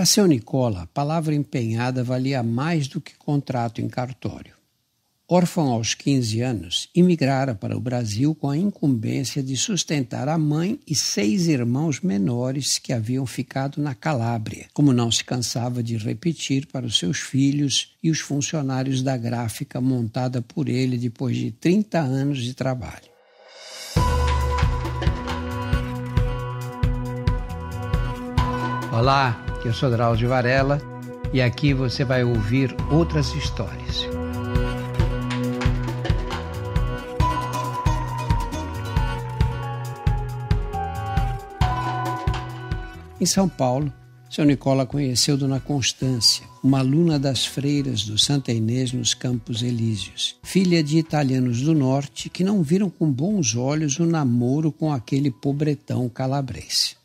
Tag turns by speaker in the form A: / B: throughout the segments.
A: Para seu Nicola, a palavra empenhada valia mais do que contrato em cartório. Órfão aos 15 anos, imigrara para o Brasil com a incumbência de sustentar a mãe e seis irmãos menores que haviam ficado na Calábria, como não se cansava de repetir para os seus filhos e os funcionários da gráfica montada por ele depois de 30 anos de trabalho. Olá, eu sou Drauzio Varela e aqui você vai ouvir outras histórias. Em São Paulo, seu Nicola conheceu Dona Constância, uma aluna das freiras do Santa Inês nos Campos Elíseos, filha de italianos do norte que não viram com bons olhos o namoro com aquele pobretão calabrese.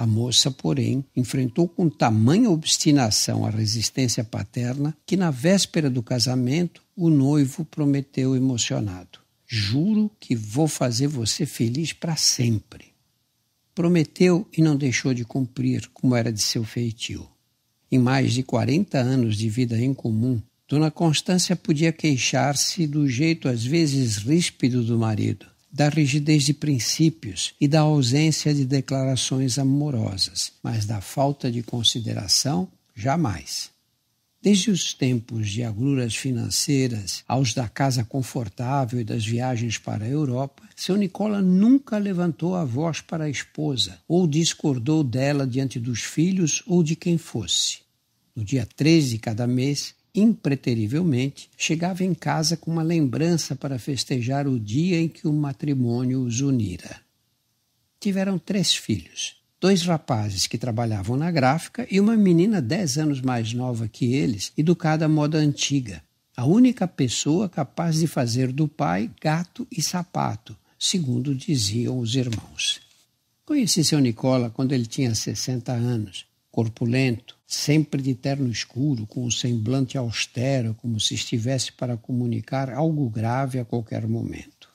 A: A moça, porém, enfrentou com tamanha obstinação a resistência paterna que, na véspera do casamento, o noivo prometeu emocionado: Juro que vou fazer você feliz para sempre. Prometeu e não deixou de cumprir, como era de seu feitio. Em mais de 40 anos de vida em comum, Dona Constância podia queixar-se do jeito às vezes ríspido do marido, da rigidez de princípios e da ausência de declarações amorosas, mas da falta de consideração, jamais. Desde os tempos de agruras financeiras aos da casa confortável e das viagens para a Europa, seu Nicola nunca levantou a voz para a esposa ou discordou dela diante dos filhos ou de quem fosse. No dia 13 de cada mês, impreterivelmente, chegava em casa com uma lembrança para festejar o dia em que o matrimônio os unira. Tiveram três filhos, dois rapazes que trabalhavam na gráfica e uma menina dez anos mais nova que eles, educada à moda antiga, a única pessoa capaz de fazer do pai gato e sapato, segundo diziam os irmãos. Conheci seu Nicola quando ele tinha 60 anos, corpulento, sempre de terno escuro, com o semblante austero, como se estivesse para comunicar algo grave a qualquer momento.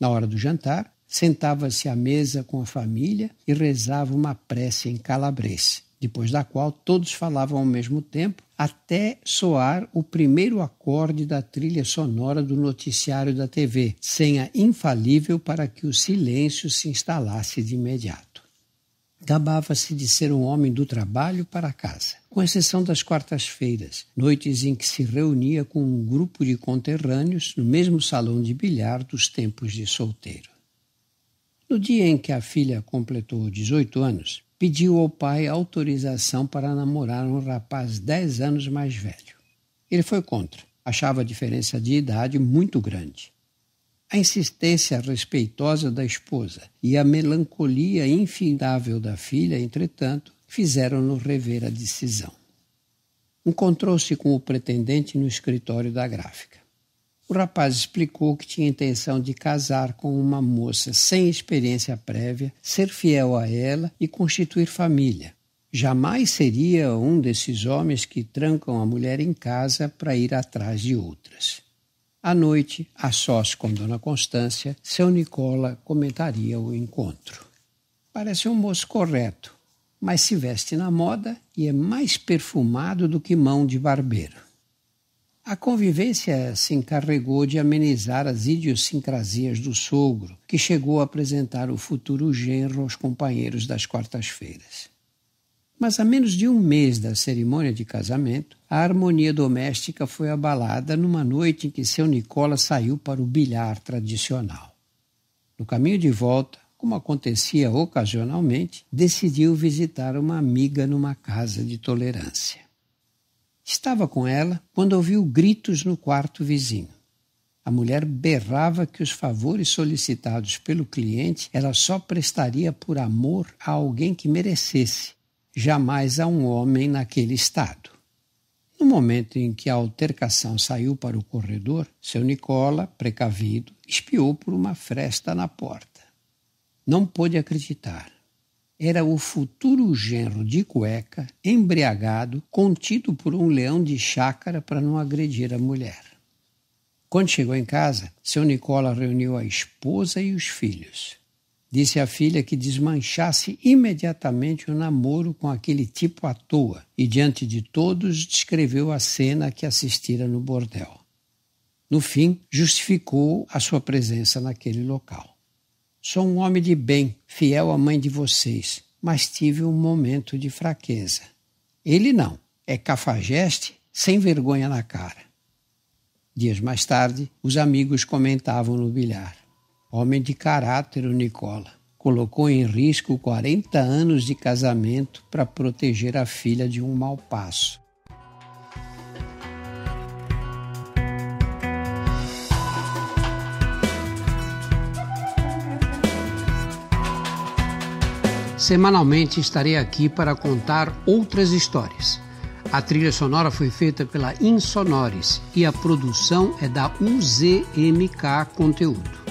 A: Na hora do jantar, sentava-se à mesa com a família e rezava uma prece em calabrese, depois da qual todos falavam ao mesmo tempo, até soar o primeiro acorde da trilha sonora do noticiário da TV, senha infalível para que o silêncio se instalasse de imediato. Gabava-se de ser um homem do trabalho para casa, com exceção das quartas-feiras, noites em que se reunia com um grupo de conterrâneos no mesmo salão de bilhar dos tempos de solteiro. No dia em que a filha completou 18 anos, pediu ao pai autorização para namorar um rapaz 10 anos mais velho. Ele foi contra, achava a diferença de idade muito grande. A insistência respeitosa da esposa e a melancolia infindável da filha, entretanto, fizeram-no rever a decisão. Encontrou-se com o pretendente no escritório da gráfica. O rapaz explicou que tinha intenção de casar com uma moça sem experiência prévia, ser fiel a ela e constituir família. Jamais seria um desses homens que trancam a mulher em casa para ir atrás de outras. À noite, a sós com Dona Constância, seu Nicola comentaria o encontro. Parece um moço correto, mas se veste na moda e é mais perfumado do que mão de barbeiro. A convivência se encarregou de amenizar as idiosincrasias do sogro, que chegou a apresentar o futuro genro aos companheiros das quartas-feiras. Mas a menos de um mês da cerimônia de casamento, a harmonia doméstica foi abalada numa noite em que seu Nicola saiu para o bilhar tradicional. No caminho de volta, como acontecia ocasionalmente, decidiu visitar uma amiga numa casa de tolerância. Estava com ela quando ouviu gritos no quarto vizinho. A mulher berrava que os favores solicitados pelo cliente ela só prestaria por amor a alguém que merecesse jamais a um homem naquele estado. No momento em que a altercação saiu para o corredor, seu Nicola, precavido, espiou por uma fresta na porta. Não pôde acreditar. Era o futuro genro de cueca, embriagado, contido por um leão de chácara para não agredir a mulher. Quando chegou em casa, seu Nicola reuniu a esposa e os filhos. Disse à filha que desmanchasse imediatamente o namoro com aquele tipo à toa e, diante de todos, descreveu a cena que assistira no bordel. No fim, justificou a sua presença naquele local. Sou um homem de bem, fiel à mãe de vocês, mas tive um momento de fraqueza. Ele não, é cafajeste sem vergonha na cara. Dias mais tarde, os amigos comentavam no bilhar. Homem de caráter, o Nicola. Colocou em risco 40 anos de casamento para proteger a filha de um mau passo. Semanalmente estarei aqui para contar outras histórias. A trilha sonora foi feita pela Insonores e a produção é da UZMK Conteúdo.